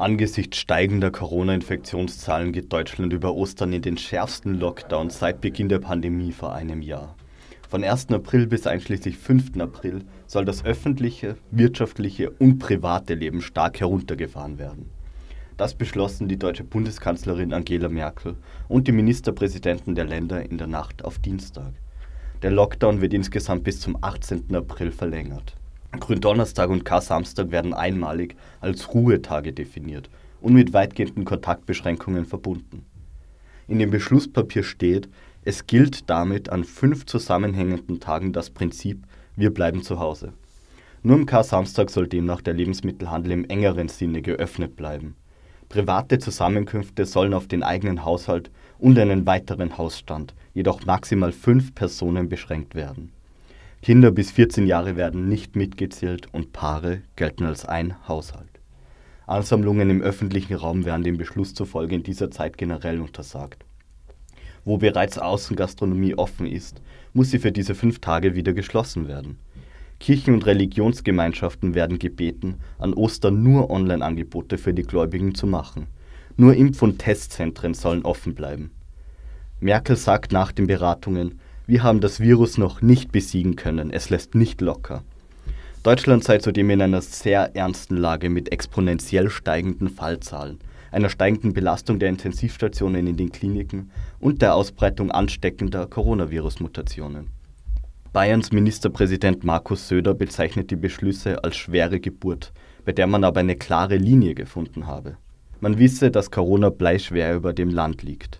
Angesichts steigender Corona-Infektionszahlen geht Deutschland über Ostern in den schärfsten Lockdown seit Beginn der Pandemie vor einem Jahr. Von 1. April bis einschließlich 5. April soll das öffentliche, wirtschaftliche und private Leben stark heruntergefahren werden. Das beschlossen die deutsche Bundeskanzlerin Angela Merkel und die Ministerpräsidenten der Länder in der Nacht auf Dienstag. Der Lockdown wird insgesamt bis zum 18. April verlängert. Gründonnerstag und Kar-Samstag werden einmalig als Ruhetage definiert und mit weitgehenden Kontaktbeschränkungen verbunden. In dem Beschlusspapier steht, es gilt damit an fünf zusammenhängenden Tagen das Prinzip Wir bleiben zu Hause. Nur am Kar-Samstag soll demnach der Lebensmittelhandel im engeren Sinne geöffnet bleiben. Private Zusammenkünfte sollen auf den eigenen Haushalt und einen weiteren Hausstand, jedoch maximal fünf Personen beschränkt werden. Kinder bis 14 Jahre werden nicht mitgezählt und Paare gelten als ein Haushalt. Ansammlungen im öffentlichen Raum werden dem Beschluss zufolge in dieser Zeit generell untersagt. Wo bereits Außengastronomie offen ist, muss sie für diese fünf Tage wieder geschlossen werden. Kirchen und Religionsgemeinschaften werden gebeten, an Ostern nur Online-Angebote für die Gläubigen zu machen. Nur Impf- und Testzentren sollen offen bleiben. Merkel sagt nach den Beratungen, wir haben das Virus noch nicht besiegen können. Es lässt nicht locker. Deutschland sei zudem in einer sehr ernsten Lage mit exponentiell steigenden Fallzahlen, einer steigenden Belastung der Intensivstationen in den Kliniken und der Ausbreitung ansteckender Coronavirus-Mutationen. Bayerns Ministerpräsident Markus Söder bezeichnet die Beschlüsse als schwere Geburt, bei der man aber eine klare Linie gefunden habe. Man wisse, dass Corona bleischwer über dem Land liegt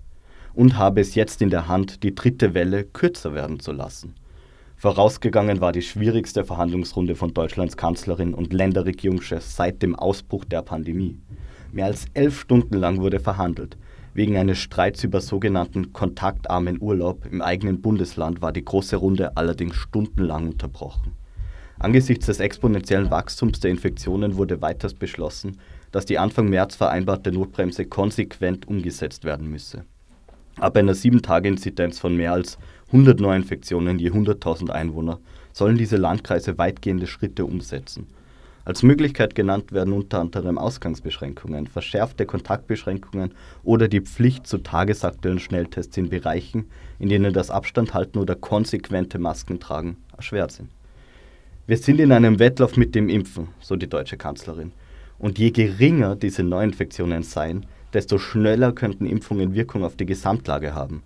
und habe es jetzt in der Hand, die dritte Welle kürzer werden zu lassen. Vorausgegangen war die schwierigste Verhandlungsrunde von Deutschlands Kanzlerin und Länderregierungschefs seit dem Ausbruch der Pandemie. Mehr als elf Stunden lang wurde verhandelt. Wegen eines Streits über sogenannten kontaktarmen Urlaub im eigenen Bundesland war die große Runde allerdings stundenlang unterbrochen. Angesichts des exponentiellen Wachstums der Infektionen wurde weiters beschlossen, dass die Anfang März vereinbarte Notbremse konsequent umgesetzt werden müsse. Ab einer 7-Tage-Inzidenz von mehr als 100 Neuinfektionen je 100.000 Einwohner sollen diese Landkreise weitgehende Schritte umsetzen. Als Möglichkeit genannt werden unter anderem Ausgangsbeschränkungen, verschärfte Kontaktbeschränkungen oder die Pflicht zu tagesaktuellen Schnelltests in Bereichen, in denen das Abstandhalten oder konsequente Maskentragen erschwert sind. Wir sind in einem Wettlauf mit dem Impfen, so die deutsche Kanzlerin. Und je geringer diese Neuinfektionen seien, desto schneller könnten Impfungen Wirkung auf die Gesamtlage haben.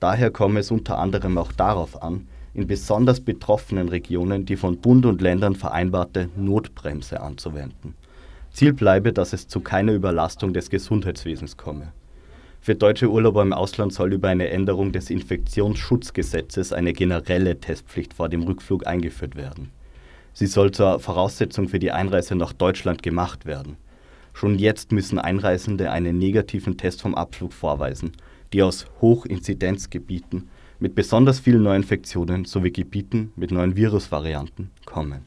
Daher komme es unter anderem auch darauf an, in besonders betroffenen Regionen die von Bund und Ländern vereinbarte Notbremse anzuwenden. Ziel bleibe, dass es zu keiner Überlastung des Gesundheitswesens komme. Für deutsche Urlauber im Ausland soll über eine Änderung des Infektionsschutzgesetzes eine generelle Testpflicht vor dem Rückflug eingeführt werden. Sie soll zur Voraussetzung für die Einreise nach Deutschland gemacht werden. Schon jetzt müssen Einreisende einen negativen Test vom Abflug vorweisen, die aus Hochinzidenzgebieten mit besonders vielen Neuinfektionen sowie Gebieten mit neuen Virusvarianten kommen.